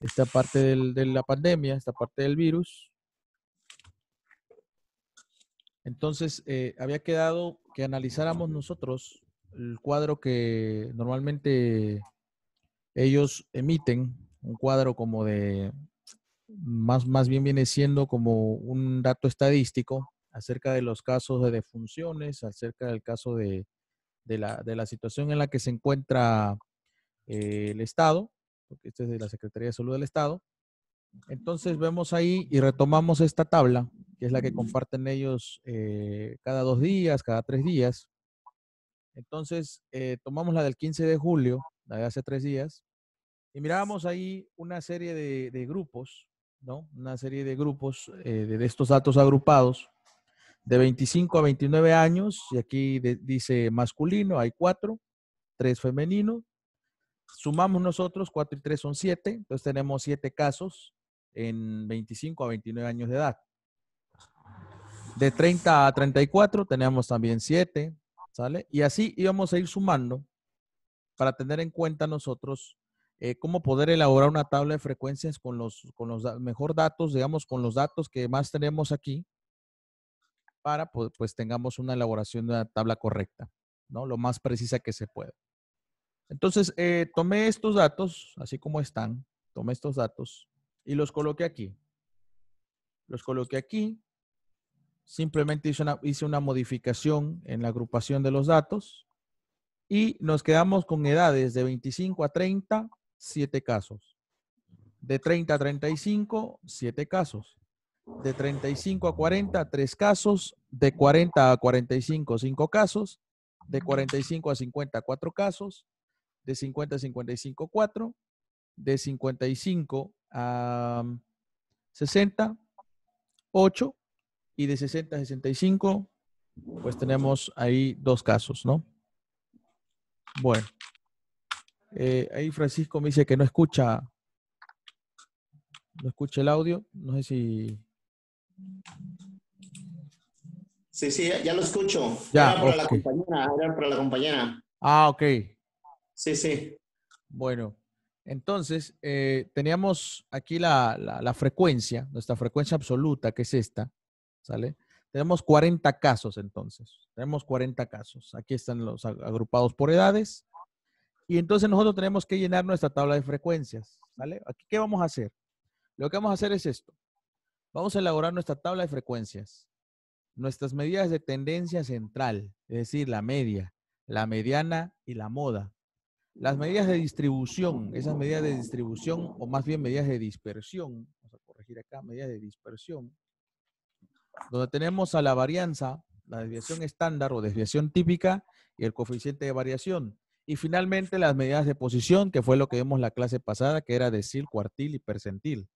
esta parte del, de la pandemia, esta parte del virus. Entonces, eh, había quedado que analizáramos nosotros el cuadro que normalmente ellos emiten, un cuadro como de, más, más bien viene siendo como un dato estadístico acerca de los casos de defunciones, acerca del caso de, la, situación en la que se encuentra eh, el Estado porque este es de la Secretaría de Salud del Estado. Entonces vemos ahí y retomamos esta tabla, que es la que comparten ellos eh, cada dos días, cada tres días. Entonces eh, tomamos la del 15 de julio, la de hace tres días, y mirábamos ahí una serie de, grupos, ¿no? Una serie de grupos eh, de estos datos agrupados, de 25 a 29 años, y aquí dice masculino, hay cuatro, tres femenino, Sumamos nosotros, 4 y 3 son 7, entonces tenemos 7 casos en 25 a 29 años de edad. De 30 a 34 tenemos también 7, ¿sale? Y así íbamos a ir sumando para tener en cuenta nosotros eh, cómo poder elaborar una tabla de frecuencias con los, con los mejor datos, digamos, con los datos que más tenemos aquí, para pues, pues tengamos una elaboración de una tabla correcta, ¿no? Lo más precisa que se pueda. Entonces, eh, tomé estos datos, así como están, tomé estos datos y los coloqué aquí. Los coloqué aquí. Simplemente hice hice una modificación en la agrupación de los datos y nos quedamos con edades de 25 a 30, 7 casos. De 30 a 35, 7 casos. De 35 a 40, 3 casos. De 40 a 45, 5 casos. De 45 a 50, 4 casos de 50 a 55, 4, de 55 a 60, mm, 8, y de 60 a 65, pues tenemos ahí dos casos, ¿no? Bueno, eh, ahí Francisco me dice que no escucha, no escucha el audio, no sé si... Sí, sí, ya lo escucho. Ya, para la compañera, la Ah, ok. Sí, sí. Bueno, entonces eh, teníamos aquí la, frecuencia, nuestra frecuencia absoluta, que es esta, ¿sale? Tenemos 40 casos entonces, tenemos 40 casos. Aquí están los agrupados por edades. Y entonces nosotros tenemos que llenar nuestra tabla de frecuencias, ¿sale? Aquí, ¿qué vamos a hacer? Lo que vamos a hacer es esto. Vamos a elaborar nuestra tabla de frecuencias, nuestras medidas de tendencia central, es decir, la media, la mediana y la moda. Las medidas de distribución, esas medidas de distribución, o más bien medidas de dispersión, vamos a corregir acá, medidas de dispersión, donde tenemos a la varianza, la desviación estándar o desviación típica y el coeficiente de variación. Y finalmente las medidas de posición, que fue lo que vimos la clase pasada, que era decir cuartil y percentil.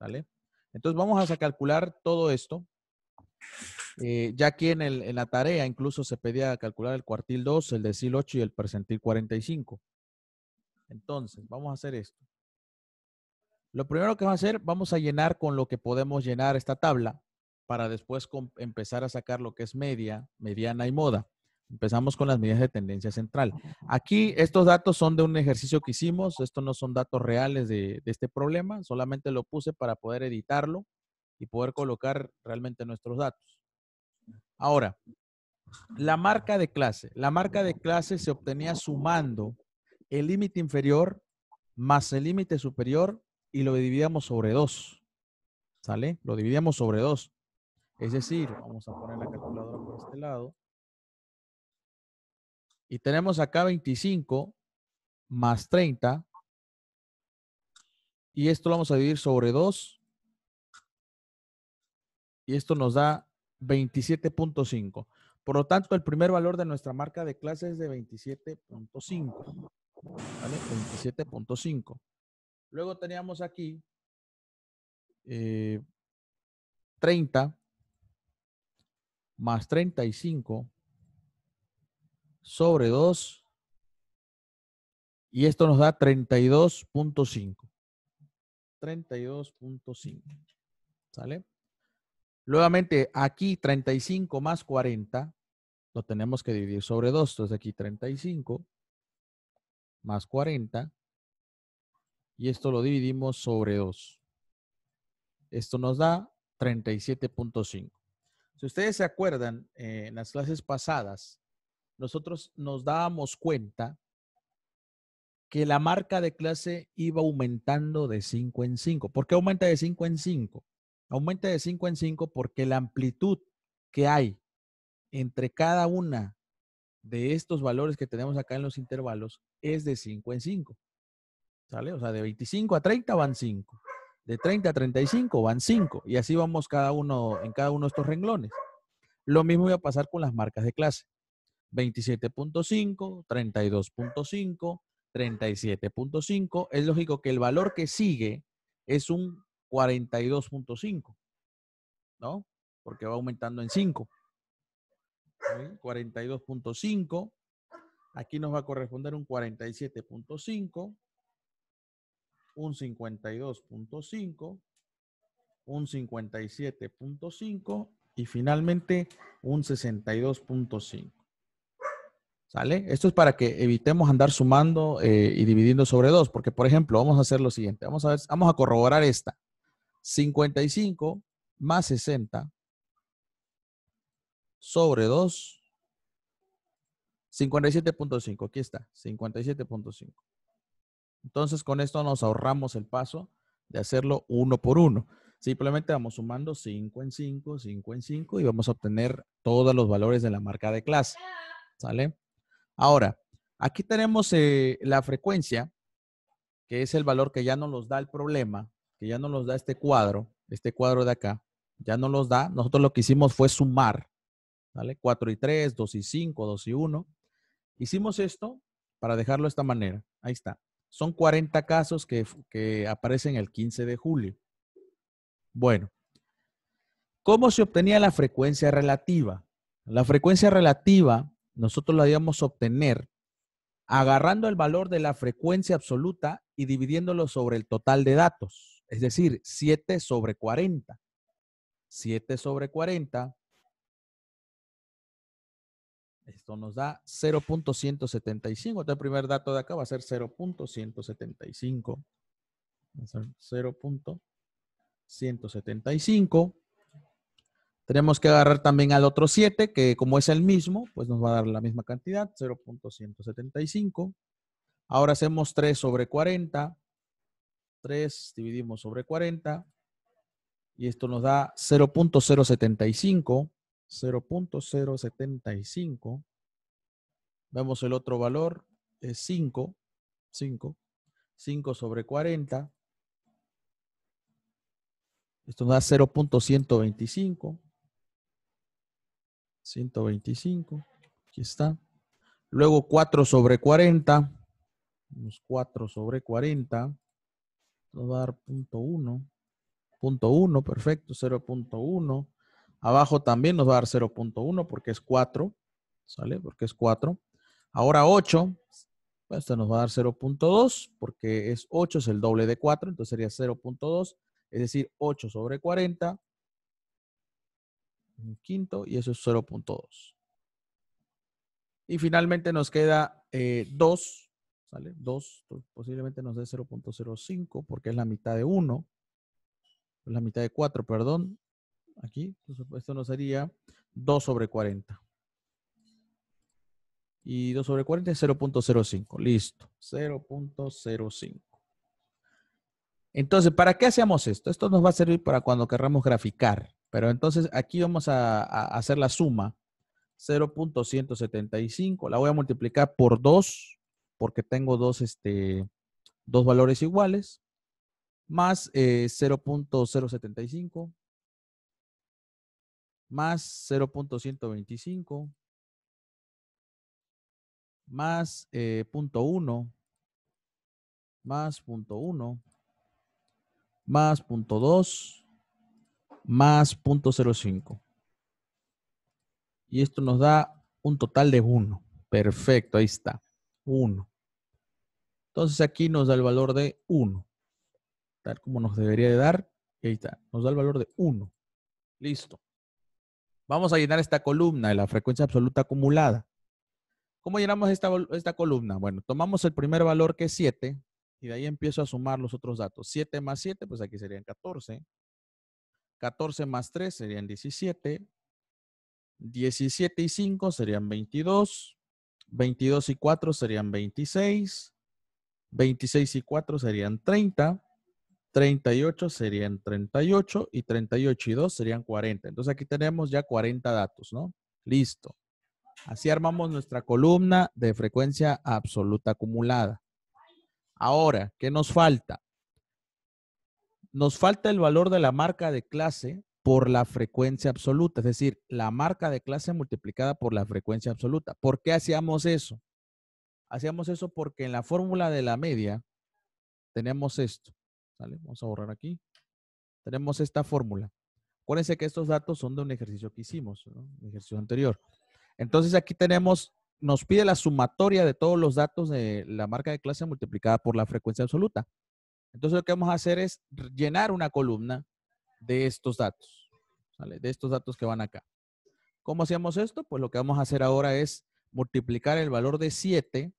¿Vale? Entonces vamos a calcular todo esto. Eh, ya aquí en, la tarea incluso se pedía calcular el cuartil 2, el decil 8 y el percentil 45. Entonces, vamos a hacer esto. Lo primero que vamos a hacer, vamos a llenar con lo que podemos llenar esta tabla para después empezar a sacar lo que es media, mediana y moda. Empezamos con las medidas de tendencia central. Aquí estos datos son de un ejercicio que hicimos, estos no son datos reales de este problema, solamente lo puse para poder editarlo y poder colocar realmente nuestros datos. Ahora, la marca de clase. La marca de clase se obtenía sumando el límite inferior más el límite superior y lo dividíamos sobre 2. ¿Sale? Lo dividíamos sobre 2. Es decir, vamos a poner la calculadora por este lado. Y tenemos acá 25 más 30. Y esto lo vamos a dividir sobre 2. Y esto nos da 27.5. Por lo tanto, el primer valor de nuestra marca de clase es de 27.5. ¿Vale? 27.5. Luego teníamos aquí 30 eh, más 35 sobre 2 y esto nos da 32.5. 32.5. ¿Sale? Nuevamente, aquí 35 más 40, lo tenemos que dividir sobre 2. Entonces aquí 35 más 40. Y esto lo dividimos sobre 2. Esto nos da 37.5. Si ustedes se acuerdan, eh, en las clases pasadas, nosotros nos dábamos cuenta que la marca de clase iba aumentando de 5 en 5. ¿Por qué aumenta de 5 en 5? aumente de 5 en 5 porque la amplitud que hay entre cada una de estos valores que tenemos acá en los intervalos es de 5 en 5. ¿Sale? O sea, de 25 a 30 van 5. De 30 a 35 van 5. Y así vamos cada uno en cada uno de estos renglones. Lo mismo va a pasar con las marcas de clase. 27.5, 32.5, 37.5. Es lógico que el valor que sigue es un 42.5, ¿no? Porque va aumentando en 5. 42.5. Aquí nos va a corresponder un 47.5, un 52.5, un 57.5 y finalmente un 62.5. ¿Sale? Esto es para que evitemos andar sumando eh, y dividiendo sobre dos, porque por ejemplo, vamos a hacer lo siguiente, vamos a, ver, vamos a corroborar esta. 55 más 60 sobre 2. 57.5, aquí está, 57.5. Entonces, con esto nos ahorramos el paso de hacerlo uno por uno. Simplemente vamos sumando 5 en 5, 5 en 5 y vamos a obtener todos los valores de la marca de clase. ¿Sale? Ahora, aquí tenemos eh, la frecuencia, que es el valor que ya nos da el problema, que ya no nos da este cuadro, este cuadro de acá, ya no los da. Nosotros lo que hicimos fue sumar, ¿vale? 4 y 3, 2 y 5, 2 y 1. Hicimos esto para dejarlo de esta manera. Ahí está. Son 40 casos que, que aparecen el 15 de julio. Bueno, ¿cómo se obtenía la frecuencia relativa? La frecuencia relativa nosotros la íbamos obtener agarrando el valor de la frecuencia absoluta y dividiéndolo sobre el total de datos. Es decir, 7 sobre 40. 7 sobre 40. Esto nos da 0.175. Entonces, el primer dato de acá va a ser 0.175. 0.175. Tenemos que agarrar también al otro 7, que como es el mismo, pues nos va a dar la misma cantidad, 0.175. Ahora hacemos 3 sobre 40. 3 dividimos sobre 40 y esto nos da 0.075, 0.075. Vemos el otro valor, es 5, 5, 5 sobre 40. Esto nos da 0.125. 125, aquí está. Luego 4 sobre 40. 4 sobre 40. Nos va a dar punto 1. Punto 1, perfecto, 0.1. Abajo también nos va a dar 0.1 porque es 4. ¿Sale? Porque es 4. Ahora 8. Pues, esto nos va a dar 0.2 porque es 8, es el doble de 4, entonces sería 0.2, es decir, 8 sobre 40, un quinto, y eso es 0.2. Y finalmente nos queda 2 eh, vale 2 pues, posiblemente nos dé 0.05 porque es la mitad de 1. La mitad de 4, perdón. Aquí, pues, esto nos sería 2 sobre 40. Y 2 sobre 40 es 0.05. Listo. 0.05. Entonces, ¿para qué hacemos esto? Esto nos va a servir para cuando querramos graficar. Pero entonces aquí vamos a, a hacer la suma. 0.175. La voy a multiplicar por 2 porque tengo este, dos, valores iguales, más 0.075, eh, más 0.125, más eh, más 0.1, más 0.2, más 0.05. Y esto nos da un total de 1. Perfecto, ahí está. 1. Entonces aquí nos da el valor de 1, tal como nos debería de dar. Y ahí está, nos da el valor de 1. Listo. Vamos a llenar esta columna de la frecuencia absoluta acumulada. ¿Cómo llenamos esta, esta columna? Bueno, tomamos el primer valor que es 7 y de ahí empiezo a sumar los otros datos. 7 más 7, pues aquí serían 14. 14 más 3 serían 17. 17 y 5 serían 22. 22 y 4 serían 26. 26 y 4 serían 30, 38 serían 38 y 38 y 2 serían 40. Entonces aquí tenemos ya 40 datos, ¿no? Listo. Así armamos nuestra columna de frecuencia absoluta acumulada. Ahora, ¿qué nos falta? Nos falta el valor de la marca de clase por la frecuencia absoluta, es decir, la marca de clase multiplicada por la frecuencia absoluta. ¿Por qué hacíamos eso? Hacíamos eso porque en la fórmula de la media tenemos esto. Vamos a borrar aquí. Tenemos esta fórmula. Acuérdense que estos datos son de un ejercicio que hicimos, un ejercicio anterior. Entonces aquí tenemos, nos pide la sumatoria de todos los datos de la marca de clase multiplicada por la frecuencia absoluta. Entonces lo que vamos a hacer es llenar una columna de estos datos, de estos datos que van acá. ¿Cómo hacíamos esto? Pues lo que vamos a hacer ahora es multiplicar el valor de 7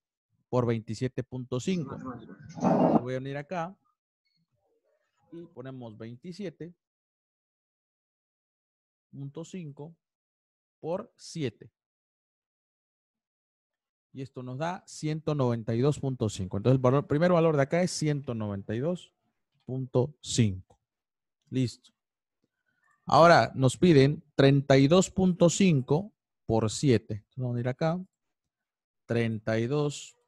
por 27.5. Voy a venir acá y ponemos 27.5 por 7. Y esto nos da 192.5. Entonces el primer valor de acá es 192.5. Listo. Ahora nos piden 32.5 por 7. vamos a ir acá. 32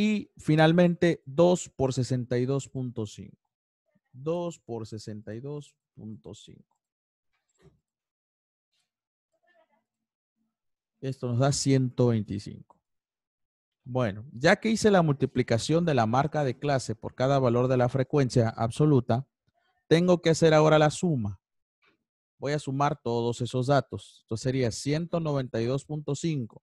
Y finalmente, 2 por 62.5. 2 por 62.5. Esto nos da 125. Bueno, ya que hice la multiplicación de la marca de clase por cada valor de la frecuencia absoluta, tengo que hacer ahora la suma. Voy a sumar todos esos datos. Esto sería 192.5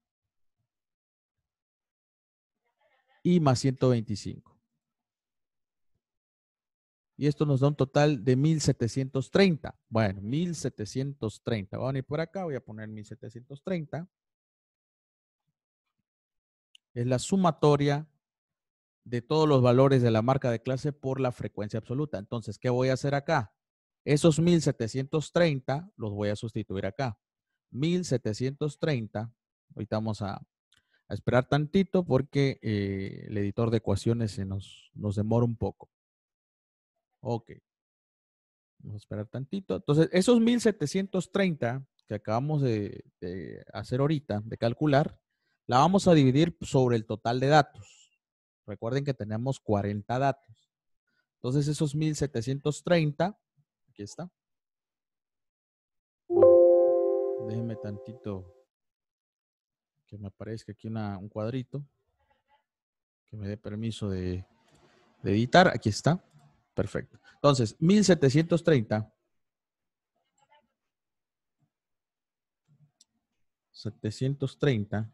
y más 125. Y esto nos da un total de 1730. Bueno, 1730. Vamos a ir por acá, voy a poner 1730. Es la sumatoria de todos los valores de la marca de clase por la frecuencia absoluta. Entonces, ¿qué voy a hacer acá? Esos 1730 los voy a sustituir acá. 1730, ahorita vamos a a esperar tantito porque eh, el editor de ecuaciones se nos, demora un poco. Ok. Vamos a esperar tantito. Entonces, esos 1730 que acabamos de, de hacer ahorita, de calcular, la vamos a dividir sobre el total de datos. Recuerden que tenemos 40 datos. Entonces, esos 1730, aquí está. Déjenme tantito que me aparezca aquí un cuadrito que me dé permiso de, editar. Aquí está. Perfecto. Entonces, 1730. 730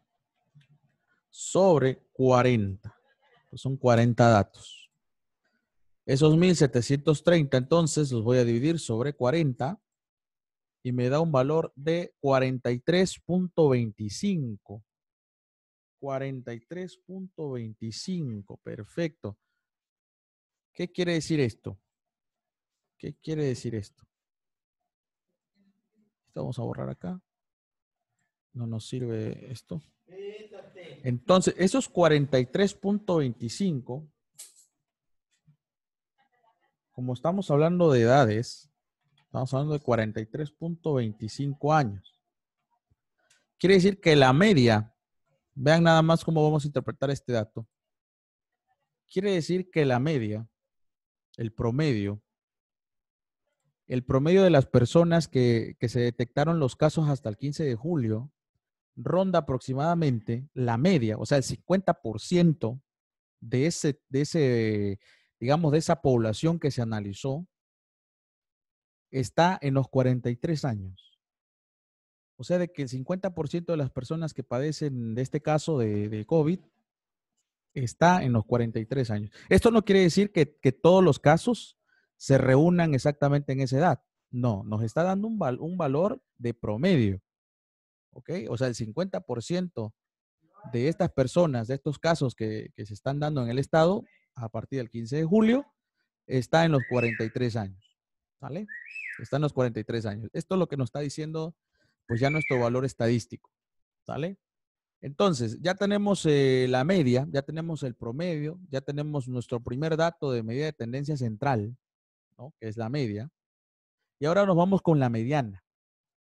sobre 40. Pues son 40 datos. Esos 1730, entonces, los voy a dividir sobre 40 y me da un valor de 43.25. 43.25. Perfecto. ¿Qué quiere decir esto? ¿Qué quiere decir esto? Esto vamos a borrar acá. No nos sirve esto. Entonces, esos 43.25, como estamos hablando de edades, estamos hablando de 43.25 años. Quiere decir que la media Vean nada más cómo vamos a interpretar este dato. Quiere decir que la media, el promedio, el promedio de las personas que, se detectaron los casos hasta el 15 de julio ronda aproximadamente la media, o sea, el 50% de ese, de ese, digamos, de esa población que se analizó está en los 43 años. O sea, de que el 50% de las personas que padecen de este caso de, COVID está en los 43 años. Esto no quiere decir que, todos los casos se reúnan exactamente en esa edad. No, nos está dando un, valor de promedio. ¿Ok? O sea, el 50% de estas personas, de estos casos que, que se están dando en el Estado a partir del 15 de julio, está en los 43 años. ¿Vale? Está en los 43 años. Esto es lo que nos está diciendo pues ya nuestro valor estadístico, ¿sale? Entonces, ya tenemos eh, la media, ya tenemos el promedio, ya tenemos nuestro primer dato de medida de tendencia central, ¿no? que es la media. Y ahora nos vamos con la mediana.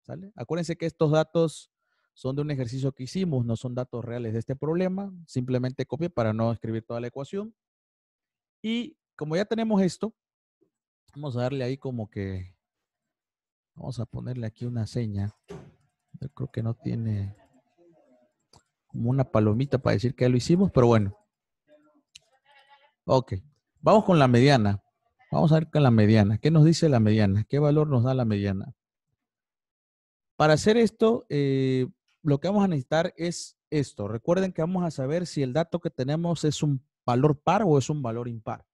¿sale? Acuérdense que estos datos son de un ejercicio que hicimos, no son datos reales de este problema. Simplemente copié para no escribir toda la ecuación. Y como ya tenemos esto, vamos a darle ahí como que, vamos a ponerle aquí una seña. Yo creo que no tiene como una palomita para decir que ya lo hicimos, pero bueno. Ok, vamos con la mediana. Vamos a ver con la mediana. ¿Qué nos dice la mediana? ¿Qué valor nos da la mediana? Para hacer esto, eh, lo que vamos a necesitar es esto. Recuerden que vamos a saber si el dato que tenemos es un valor par o es un valor impar.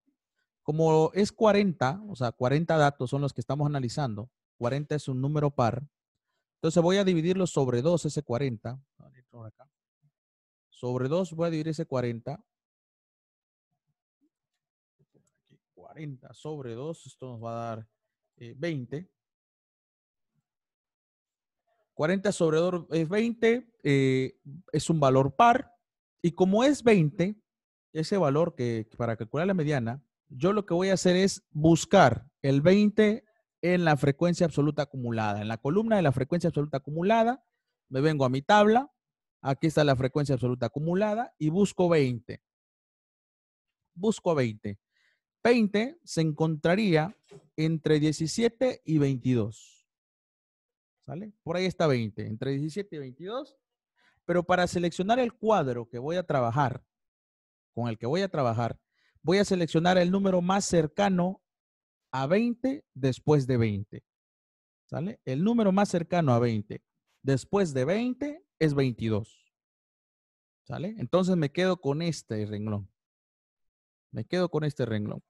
Como es 40, o sea, 40 datos son los que estamos analizando, 40 es un número par, entonces voy a dividirlo sobre 2 ese 40. Sobre 2 voy a dividir ese 40. 40 sobre 2, esto nos va a dar 20. Eh, 40 sobre 2 es 20, eh, es un valor par. Y como es 20, ese valor que para calcular la mediana, yo lo que voy a hacer es buscar el 20 en la frecuencia absoluta acumulada. En la columna de la frecuencia absoluta acumulada, me vengo a mi tabla, aquí está la frecuencia absoluta acumulada y busco 20. Busco 20. 20 se encontraría entre 17 y 22. ¿Sale? Por ahí está 20, entre 17 y 22. Pero para seleccionar el cuadro que voy a trabajar, con el que voy a trabajar, voy a seleccionar el número más cercano a 20 después de 20. ¿Sale? El número más cercano a 20 después de 20 es 22. ¿Sale? Entonces me quedo con este renglón. Me quedo con este renglón.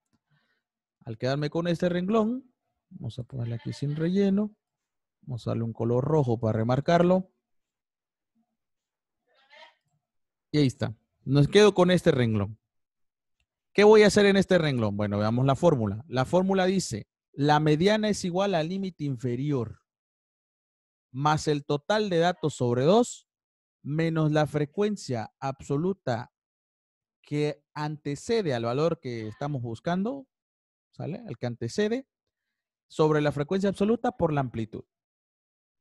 Al quedarme con este renglón, vamos a ponerle aquí sin relleno. Vamos a darle un color rojo para remarcarlo. Y ahí está. Nos quedo con este renglón. ¿Qué voy a hacer en este renglón? Bueno, veamos la fórmula. La fórmula dice, la mediana es igual al límite inferior más el total de datos sobre 2 menos la frecuencia absoluta que antecede al valor que estamos buscando, ¿sale? al que antecede sobre la frecuencia absoluta por la amplitud.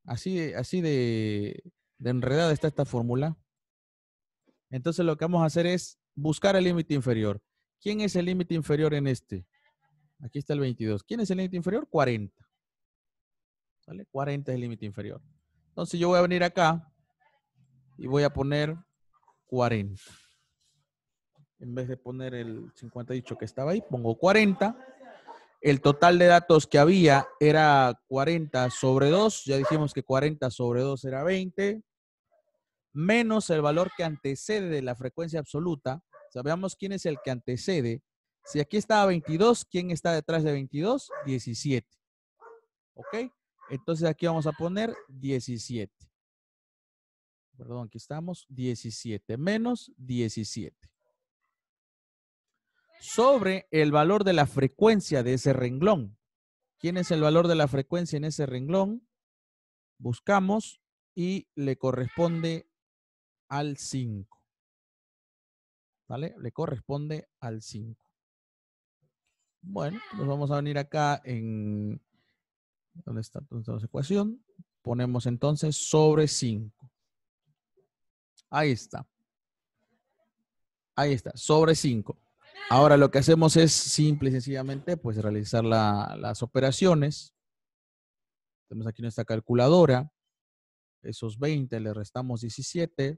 Así, así de, de enredada está esta fórmula. Entonces lo que vamos a hacer es buscar el límite inferior. ¿Quién es el límite inferior en este? Aquí está el 22. ¿Quién es el límite inferior? 40. ¿Sale? 40 es el límite inferior. Entonces yo voy a venir acá y voy a poner 40. En vez de poner el 58 que estaba ahí, pongo 40. El total de datos que había era 40 sobre 2. Ya dijimos que 40 sobre 2 era 20. Menos el valor que antecede de la frecuencia absoluta, Sabemos quién es el que antecede. Si aquí está 22, ¿quién está detrás de 22? 17. ¿Ok? Entonces aquí vamos a poner 17. Perdón, aquí estamos. 17 menos 17. Sobre el valor de la frecuencia de ese renglón. ¿Quién es el valor de la frecuencia en ese renglón? Buscamos y le corresponde al 5. ¿vale? Le corresponde al 5. Bueno, nos pues ah. vamos a venir acá en... ¿Dónde está entonces la ecuación? Ponemos entonces sobre 5. Ahí está. Ahí está, sobre 5. Ahora lo que hacemos es simple y sencillamente pues realizar las operaciones. Tenemos aquí nuestra calculadora. Esos 20 le restamos 17.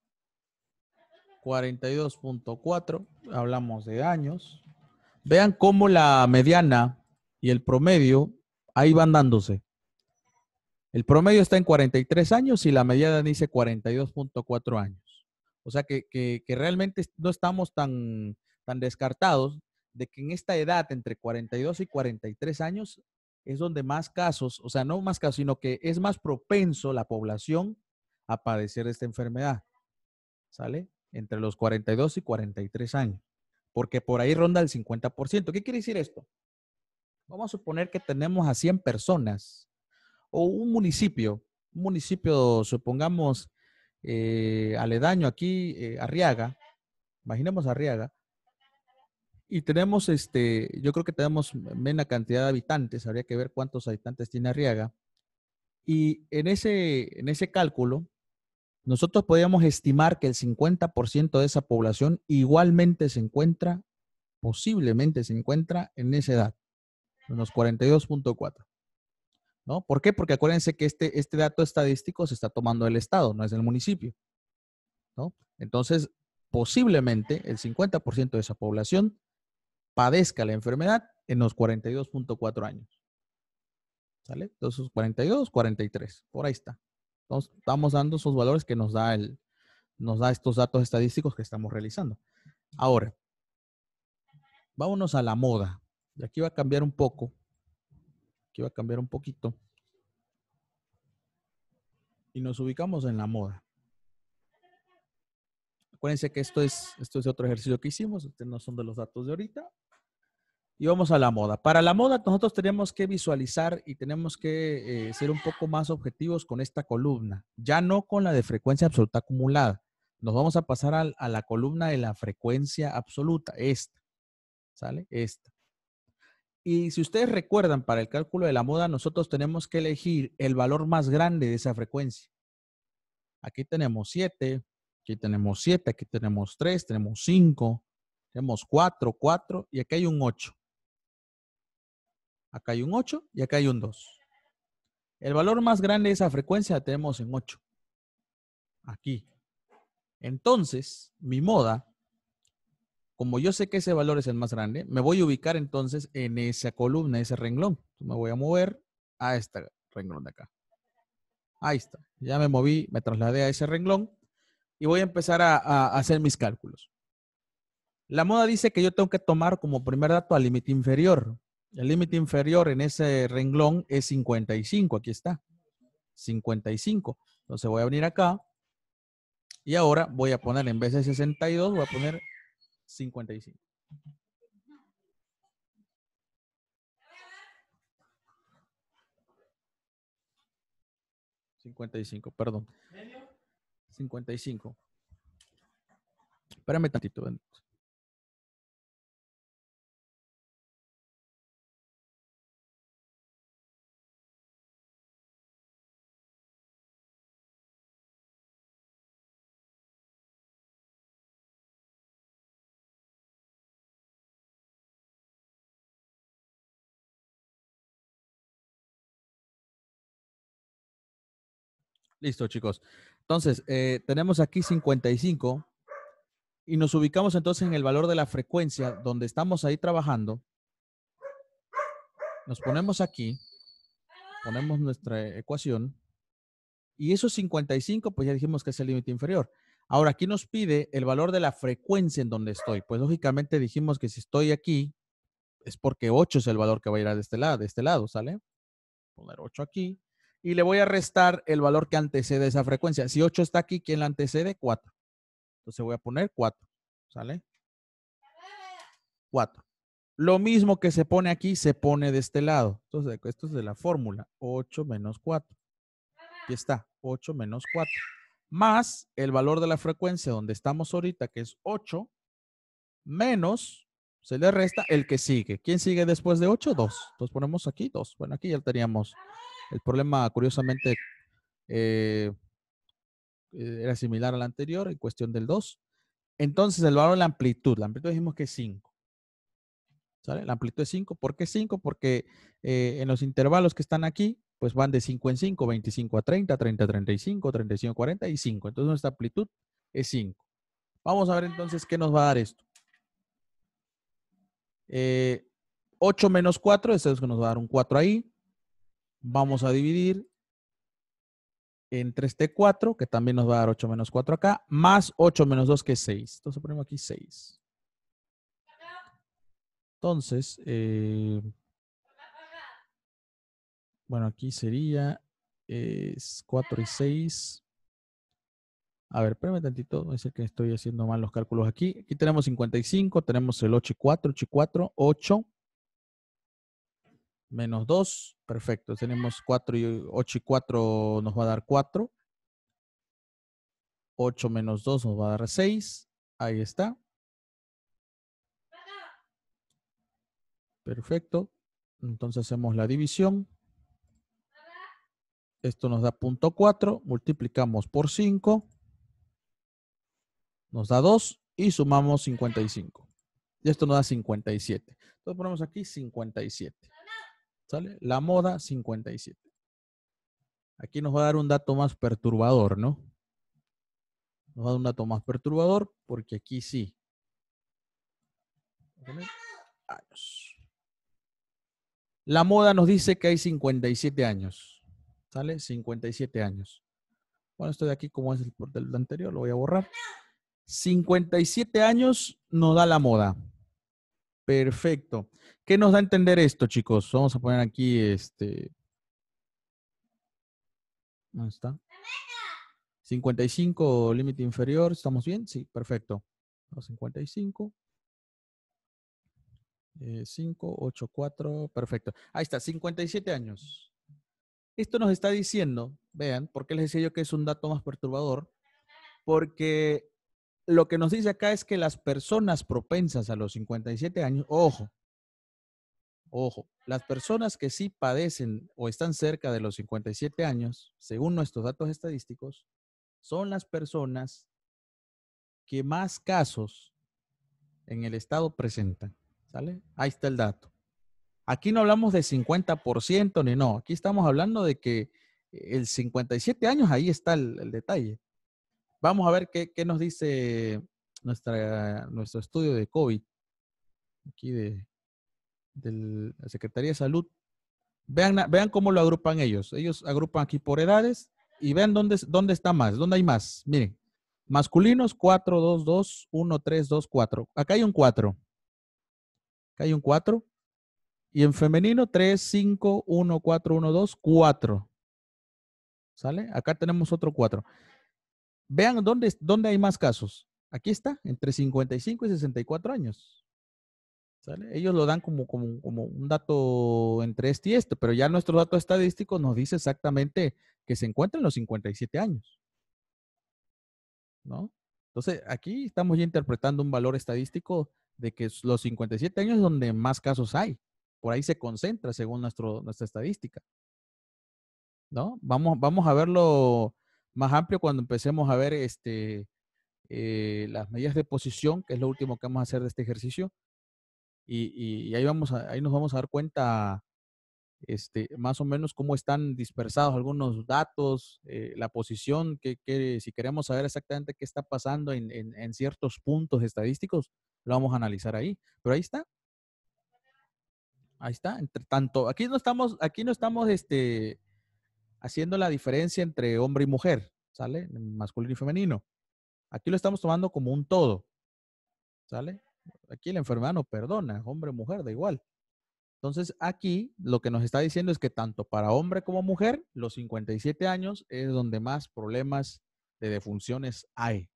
42.4, hablamos de años. Vean cómo la mediana y el promedio ahí van dándose. El promedio está en 43 años y la mediana dice 42.4 años. O sea que, realmente no estamos tan, tan descartados de que en esta edad, entre 42 y 43 años, es donde más casos, o sea, no más casos, sino que es más propenso la población a padecer esta enfermedad. ¿Sale? entre los 42 y 43 años, porque por ahí ronda el 50%. ¿Qué quiere decir esto? Vamos a suponer que tenemos a 100 personas o un municipio, un municipio, supongamos, eh, aledaño aquí, eh, Arriaga, imaginemos Arriaga, y tenemos, este, yo creo que tenemos menos cantidad de habitantes, habría que ver cuántos habitantes tiene Arriaga, y en ese, en ese cálculo, nosotros podríamos estimar que el 50% de esa población igualmente se encuentra, posiblemente se encuentra en esa edad, en los 42.4. ¿No? ¿Por qué? Porque acuérdense que este, este dato estadístico se está tomando del Estado, no es del municipio. ¿no? Entonces, posiblemente el 50% de esa población padezca la enfermedad en los 42.4 años. ¿Sale? Entonces, 42, 43, por ahí está estamos dando esos valores que nos da, el, nos da estos datos estadísticos que estamos realizando. Ahora, vámonos a la moda. Y aquí va a cambiar un poco. Aquí va a cambiar un poquito. Y nos ubicamos en la moda. Acuérdense que esto es, esto es otro ejercicio que hicimos. Estos no son de los datos de ahorita y vamos a la moda. Para la moda nosotros tenemos que visualizar y tenemos que eh, ser un poco más objetivos con esta columna, ya no con la de frecuencia absoluta acumulada. Nos vamos a pasar a, a la columna de la frecuencia absoluta, esta, ¿sale? Esta. Y si ustedes recuerdan, para el cálculo de la moda nosotros tenemos que elegir el valor más grande de esa frecuencia. Aquí tenemos 7, aquí tenemos 7, aquí tenemos 3, tenemos 5, tenemos 4, 4 y aquí hay un 8. Acá hay un 8 y acá hay un 2. El valor más grande de esa frecuencia la tenemos en 8. Aquí. Entonces, mi moda, como yo sé que ese valor es el más grande, me voy a ubicar entonces en esa columna, ese renglón. Me voy a mover a este renglón de acá. Ahí está. Ya me moví, me trasladé a ese renglón y voy a empezar a, a hacer mis cálculos. La moda dice que yo tengo que tomar como primer dato al límite inferior. El límite inferior en ese renglón es 55. Aquí está. 55. Entonces voy a venir acá. Y ahora voy a poner en vez de 62, voy a poner 55. ¿55? perdón. 55. Espérame tantito. ven. Listo, chicos. Entonces, eh, tenemos aquí 55 y nos ubicamos entonces en el valor de la frecuencia donde estamos ahí trabajando. Nos ponemos aquí, ponemos nuestra ecuación y esos 55, pues ya dijimos que es el límite inferior. Ahora, aquí nos pide el valor de la frecuencia en donde estoy. Pues lógicamente dijimos que si estoy aquí, es porque 8 es el valor que va a ir a de este lado, de este lado, ¿sale? Poner 8 aquí y le voy a restar el valor que antecede esa frecuencia. Si 8 está aquí, ¿quién la antecede? 4. Entonces voy a poner 4. ¿Sale? 4. Lo mismo que se pone aquí, se pone de este lado. Entonces, esto es de la fórmula. 8 menos 4. Aquí está, 8 menos 4. Más el valor de la frecuencia donde estamos ahorita, que es 8, menos, se le resta el que sigue. ¿Quién sigue después de 8? 2. Entonces ponemos aquí 2. Bueno, aquí ya teníamos el problema, curiosamente, eh, eh, era similar al anterior, en cuestión del 2. Entonces, el valor de la amplitud, la amplitud dijimos que es 5. ¿Sale? La amplitud es 5. ¿Por qué 5? Porque eh, en los intervalos que están aquí, pues van de 5 en 5, 25 a 30, 30 a 35, 35 a 40 y 5. Entonces, nuestra amplitud es 5. Vamos a ver entonces qué nos va a dar esto. 8 menos 4, eso es que nos va a dar un 4 ahí. Vamos a dividir entre este 4, que también nos va a dar 8 menos 4 acá, más 8 menos 2, que es 6. Entonces ponemos aquí 6. Entonces, eh, bueno, aquí sería 4 y 6. A ver, espérame tantito, a decir que estoy haciendo mal los cálculos aquí. Aquí tenemos 55, tenemos el 8 y 4, 8 y 4, 8 menos 2. Perfecto. Tenemos 4 y 8 y 4 nos va a dar 4. 8 menos 2 nos va a dar 6. Ahí está. Perfecto. Entonces hacemos la división. Esto nos da punto 4. Multiplicamos por 5. Nos da 2 y sumamos 55. Y esto nos da 57. Entonces ponemos aquí 57. ¿Sale? La moda 57. Aquí nos va a dar un dato más perturbador, ¿no? Nos va a dar un dato más perturbador porque aquí sí. Años. La moda nos dice que hay 57 años. ¿Sale? 57 años. Bueno, esto de aquí, como es el del anterior, lo voy a borrar. 57 años nos da la moda. Perfecto. ¿Qué nos da a entender esto, chicos? Vamos a poner aquí este. ¿Dónde está? 55 límite inferior, ¿estamos bien? Sí, perfecto. 55. 5, 8, 4, perfecto. Ahí está, 57 años. Esto nos está diciendo, vean, porque les decía yo que es un dato más perturbador? Porque lo que nos dice acá es que las personas propensas a los 57 años, ojo, ojo, las personas que sí padecen o están cerca de los 57 años, según nuestros datos estadísticos, son las personas que más casos en el estado presentan. ¿Sale? Ahí está el dato. Aquí no hablamos de 50% ni no, aquí estamos hablando de que el 57 años, ahí está el, el detalle. Vamos a ver qué, nos dice nuestro estudio de COVID, aquí de, la Secretaría de Salud. Vean, cómo lo agrupan ellos. Ellos agrupan aquí por edades y vean dónde, dónde está más, dónde hay más. Miren, masculinos 4, 2, 2, 1, 3, 2, 4. Acá hay un 4. Acá hay un 4. Y en femenino 3, 5, 1, 4, 1, 2, 4. ¿Sale? Acá tenemos otro 4. Vean dónde, dónde hay más casos. Aquí está, entre 55 y 64 años. Ellos lo dan como, como, como, un dato entre este y este, pero ya nuestro dato estadístico nos dice exactamente que se encuentra en los 57 años. ¿No? Entonces, aquí estamos ya interpretando un valor estadístico de que los 57 años es donde más casos hay. Por ahí se concentra según nuestro, nuestra estadística. ¿No? Vamos, vamos a verlo más amplio cuando empecemos a ver este, eh, las medidas de posición, que es lo último que vamos a hacer de este ejercicio. Y, ahí, vamos ahí nos vamos a dar cuenta este, más o menos cómo están dispersados algunos datos, eh, la posición, que, si queremos saber exactamente qué está pasando en, en, en ciertos puntos estadísticos, lo vamos a analizar ahí. Pero ahí está, Ahí está, entre tanto, aquí no estamos, aquí no estamos este, haciendo la diferencia entre hombre y mujer, ¿sale? Masculino y femenino. Aquí lo estamos tomando como un todo, ¿sale? Aquí el enfermedad no perdona, hombre, mujer, da igual. Entonces, aquí lo que nos está diciendo es que tanto para hombre como mujer, los 57 años es donde más problemas de defunciones hay.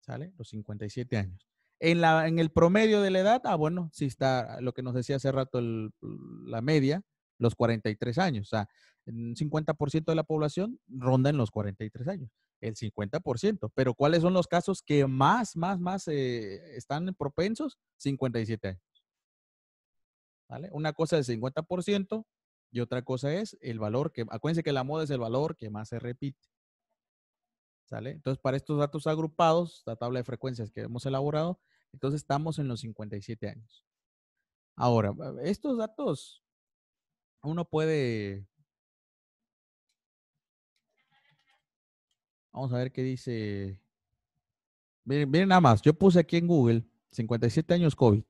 ¿Sale? Los 57 años. En, la, en el promedio de la edad, ah, bueno, sí está lo que nos decía hace rato la media, los 43 años. O sea, un 50% de la población ronda en los 43 años, el 50%. Pero ¿cuáles son los casos que más, más, más eh, están propensos? 57 años. ¿Vale? Una cosa es el 50% y otra cosa es el valor que, acuérdense que la moda es el valor que más se repite. ¿Sale? Entonces, para estos datos agrupados, la tabla de frecuencias que hemos elaborado, entonces estamos en los 57 años. Ahora, estos datos uno puede Vamos a ver qué dice. Miren, miren nada más, yo puse aquí en Google 57 años COVID.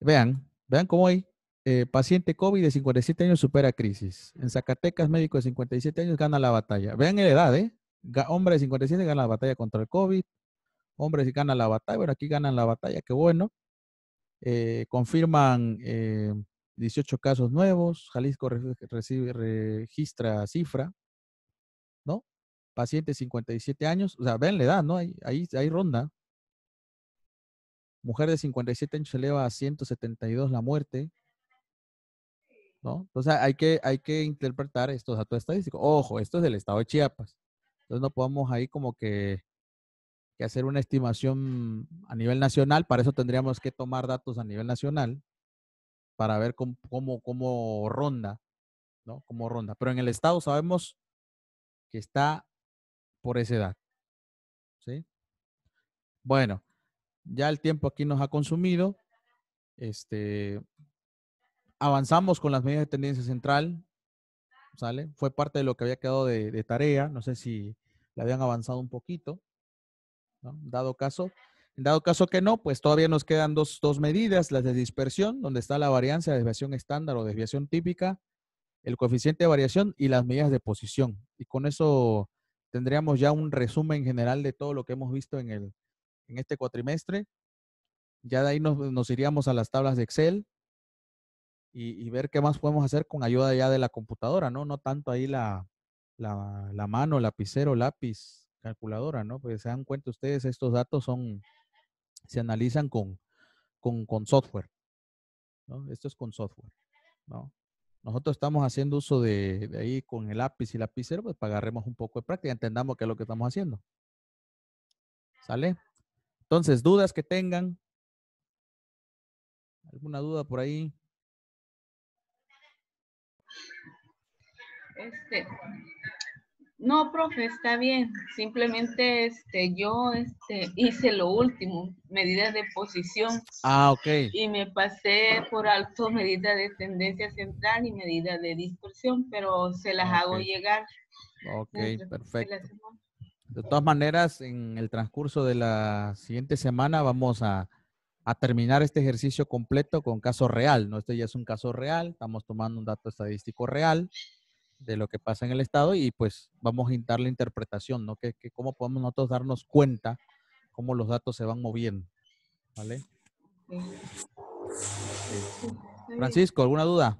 Vean, vean cómo hay eh, paciente COVID de 57 años supera crisis. En Zacatecas, médico de 57 años gana la batalla. Vean la edad, ¿eh? Hombre de 57 gana la batalla contra el COVID. Hombre si gana la batalla. Bueno, aquí ganan la batalla, qué bueno. Eh, confirman 18 eh, casos nuevos. Jalisco registra cifra paciente 57 años, o sea, ven la edad, ¿no? Ahí, ahí, ronda. Mujer de 57 años se eleva a 172 la muerte. ¿No? Entonces hay que, hay que interpretar estos datos estadísticos. Ojo, esto es del estado de Chiapas. Entonces no podemos ahí como que, hacer una estimación a nivel nacional. Para eso tendríamos que tomar datos a nivel nacional para ver cómo, cómo, cómo ronda, ¿no? Cómo ronda. Pero en el estado sabemos que está por esa edad. ¿Sí? Bueno, ya el tiempo aquí nos ha consumido. Este, avanzamos con las medidas de tendencia central. ¿Sale? Fue parte de lo que había quedado de, tarea. No sé si la habían avanzado un poquito. Dado caso. En dado caso que no, pues todavía nos quedan dos, medidas, las de dispersión, donde está la varianza, desviación estándar o desviación típica, el coeficiente de variación y las medidas de posición. Y con eso tendríamos ya un resumen general de todo lo que hemos visto en, el, en este cuatrimestre. Ya de ahí nos, iríamos a las tablas de Excel y, ver qué más podemos hacer con ayuda ya de la computadora, ¿no? No tanto ahí la, la, mano, lapicero, lápiz, calculadora, ¿no? Porque se dan cuenta ustedes, estos datos son, se analizan con, con, con software, ¿no? Esto es con software, ¿no? Nosotros estamos haciendo uso de, ahí con el lápiz y lapicero, pues para agarremos un poco de práctica, y entendamos qué es lo que estamos haciendo. ¿Sale? Entonces, dudas que tengan. ¿Alguna duda por ahí? Este, no, profe, está bien. Simplemente este, yo este, hice lo último, medidas de posición. Ah, ok. Y me pasé por alto medidas de tendencia central y medidas de dispersión, pero se las hago llegar. Ok, perfecto. De todas maneras, en el transcurso de la siguiente semana vamos a, terminar este ejercicio completo con caso real, ¿no? Este ya es un caso real, estamos tomando un dato estadístico real de lo que pasa en el Estado y pues vamos a intentar la interpretación, ¿no? Que, cómo podemos nosotros darnos cuenta cómo los datos se van moviendo, ¿vale? Eh, Francisco, ¿alguna duda?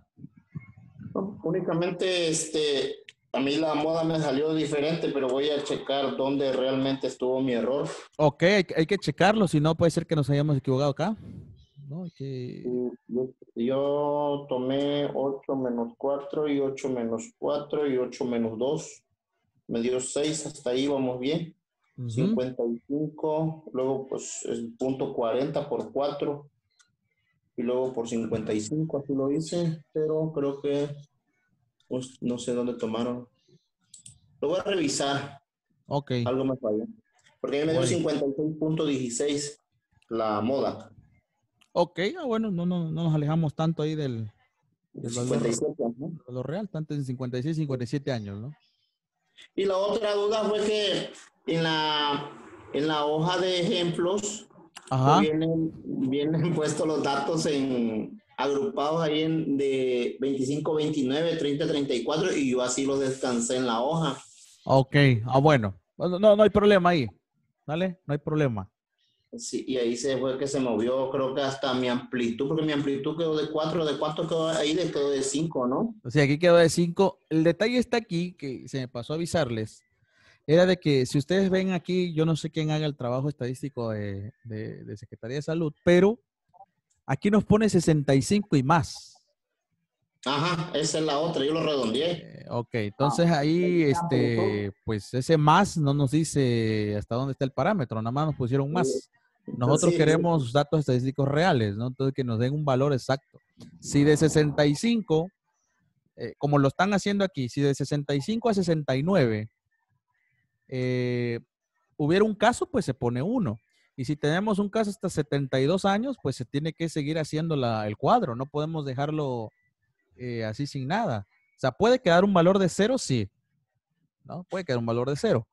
únicamente, este, a mí la moda me salió diferente, pero voy a checar dónde realmente estuvo mi error. Ok, hay, hay que checarlo, si no puede ser que nos hayamos equivocado acá. Yo, tomé 8 menos 4 y 8 menos 4 y 8 menos 2. Me dio 6, hasta ahí vamos bien. 55, luego pues es punto 40 por 4 y luego por 55, así lo hice, pero creo que pues, no sé dónde tomaron. Lo voy a revisar. Ok. Algo me falló. Porque ahí me dio 56.16 la moda. Ok, ah, bueno, no, no, no nos alejamos tanto ahí del, lo real, tanto en 56, 57 años, ¿no? Y la otra duda fue que en la, en la hoja de ejemplos vienen, vienen, puestos los datos en agrupados ahí en de 25, 29, 30, 34 y yo así los descansé en la hoja. Ok, ah bueno, no, no hay problema ahí, ¿vale? No hay problema. Sí, y ahí se fue que se movió, creo que hasta mi amplitud, porque mi amplitud quedó de 4, ¿de 4 quedó ahí? De quedó de 5, ¿no? O sea, aquí quedó de 5. El detalle está aquí, que se me pasó a avisarles, era de que si ustedes ven aquí, yo no sé quién haga el trabajo estadístico de, Secretaría de Salud, pero aquí nos pone 65 y más. Ajá, esa es la otra, yo lo redondeé. Eh, ok, entonces ah, ahí, este, pues ese más no nos dice hasta dónde está el parámetro, nada más nos pusieron más. Nosotros queremos datos estadísticos reales, ¿no? Entonces que nos den un valor exacto. Si de 65, eh, como lo están haciendo aquí, si de 65 a 69 eh, hubiera un caso, pues se pone uno. Y si tenemos un caso hasta 72 años, pues se tiene que seguir haciendo el cuadro. No podemos dejarlo eh, así sin nada. O sea, puede quedar un valor de cero, sí. ¿No? Puede quedar un valor de cero.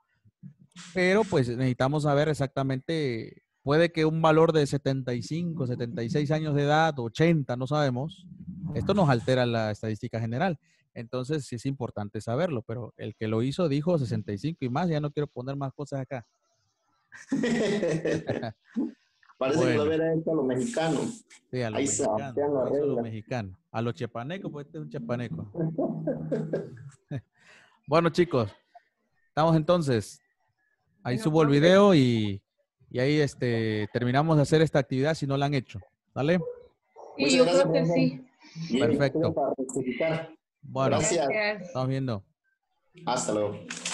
Pero pues necesitamos saber exactamente puede que un valor de 75, 76 años de edad, 80, no sabemos, esto nos altera la estadística general. Entonces sí es importante saberlo, pero el que lo hizo dijo 65 y más, ya no quiero poner más cosas acá. Parece que lo hecho a los mexicanos. Sí, a los mexicanos. A los mexicanos. A pues este es un chepaneco. bueno, chicos, estamos entonces. Ahí subo el video y y ahí este, terminamos de hacer esta actividad si no la han hecho. ¿Vale? Sí, yo creo que sí. Perfecto. Bueno, Gracias. estamos viendo. Hasta luego.